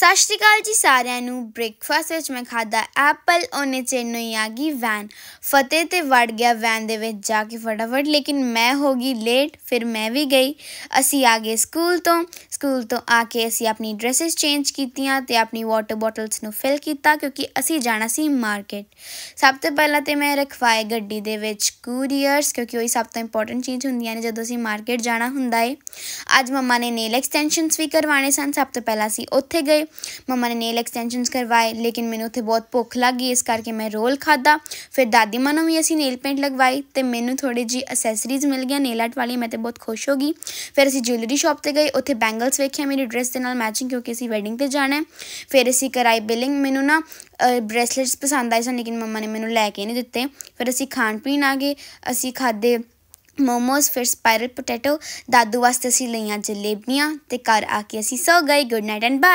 ਸਤਿ ਸ਼੍ਰੀ ਅਕਾਲ ਜੀ ਸਾਰਿਆਂ ਨੂੰ ਬ੍ਰੇਕਫਾਸਟ ਵਿੱਚ ਮੈਂ ਖਾਦਾ ਐਪਲ ਉਹਨੇ ਚੇਨੋਈ ਯਾਗੀ ਵੈਨ ਫਤੇ ਤੇ ਵੜ ਗਿਆ ਵੈਨ ਦੇ ਵਿੱਚ ਜਾ ਕੇ ਫਟਾਫਟ ਲੇਕਿਨ ਮੈਂ ਹੋ ਗਈ ਲੇਟ ਫਿਰ ਮੈਂ ਵੀ ਗਈ ਅਸੀਂ ਆ ਗਏ ਸਕੂਲ ਤੋਂ ਸਕੂਲ ਤੋਂ ਆ ਕੇ ਅਸੀਂ ਆਪਣੀ ਡਰੈਸਸ ਚੇਂਜ ਕੀਤੀਆਂ ਤੇ ਆਪਣੀ ਵਾਟਰ ਬੋਟਲਸ ਨੂੰ ਫਿਲ ਕੀਤਾ ਕਿਉਂਕਿ ਅਸੀਂ ਜਾਣਾ ਸੀ ਮਾਰਕੀਟ ਸਭ ਤੋਂ ਪਹਿਲਾਂ ਤੇ ਮੈਂ ਰਖਵਾਏ ਗੱਡੀ ਦੇ ਵਿੱਚ ਕੂਰੀਅਰਸ ਕਿਉਂਕਿ ਉਹ ਸਭ ਤੋਂ ਇੰਪੋਰਟੈਂਟ ਚੀਜ਼ ਹੁੰਦੀਆਂ ਨੇ ਜਦੋਂ ਅਸੀਂ ਮਾਰਕੀਟ ਜਾਣਾ ਹੁੰਦਾ ਹੈ ਅੱਜ ਮਮਾ ਨੇ ਨੇਲ ਐਕਸਟੈਂਸ਼ਨਸ ਵੀ ਕਰਵਾਣੇ ਸਨ ਸਭ ਤੋਂ ਪਹਿਲਾਂ ਅਸੀਂ ਉੱਥੇ ਗਏ ਮਮਾ ਨੇ ਨੇਲ ਐਕਸਟੈਂਸ਼ਨਸ ਕਰਵਾਏ ਲੇਕਿਨ ਮੈਨੂੰ ਉੱਥੇ ਬਹੁਤ ਭੁੱਖ ਲੱਗੀ ਇਸ ਕਰਕੇ ਮੈਂ ਰੋਲ ਖਾਦਾ ਫਿਰ ਦਾਦੀ ਮਾਂ ਨੂੰ ਵੀ ਅਸੀਂ ਨੇਲ ਪੇਂਟ ਲਗਵਾਈ ਤੇ ਮੈਨੂੰ ਥੋੜੀ ਜੀ ਅਸੈਸਰੀਜ਼ ਮਿਲ ਗਿਆ ਨੇਲ ਆਰਟ ਵਾਲੀ ਮੈਂ ਤੇ ਬਹੁਤ ਖੁਸ਼ ਹੋ ਗਈ ਫਿਰ ਅਸੀਂ ਜੁਐਲਰੀ ਸ਼ਾਪ ਤੇ ਗਏ ਉੱਥੇ ਬੈਂਗਲਸ ਵੇਖਿਆ ਮੇਰੀ ਡਰੈਸ ਦੇ ਨਾਲ ਮੈਚਿੰਗ ਕਿਉਂਕਿ ਅਸੀਂ ਵੈਡਿੰਗ ਤੇ ਜਾਣਾ ਫਿਰ ਅਸੀਂ ਕਰਾਈ ਬਿਲਿੰਗ ਮੈਨੂੰ ਨਾ ਬ੍ਰੇਸਲੈਟਸ ਪਸੰਦ ਆਏ ਸਨ ਲੇਕਿਨ ਮਮਾ ਨੇ ਮੈਨੂੰ ਲੈ ਕੇ ਨਹੀਂ ਦਿੱਤੇ ਫਿਰ ਅਸੀਂ ਖਾਣ ਪੀਣ ਆ ਗਏ ਅਸੀਂ ਖਾਦੇ ਮੋਮੋਸ ਫਿਰ ਸਪਾਈਰਲ ਪੋਟੈਟੋ ਦਾਦੂ ਵਾਸਤੇ ਅਸੀਂ ਲਈਆਂ ਜਲੇਬੀਆਂ ਤੇ ਘਰ ਆ ਕੇ ਅਸੀਂ ਸੌ ਗਏ ਗੁੱਡ ਨਾਈਟ ਐਂਡ ਬਾਏ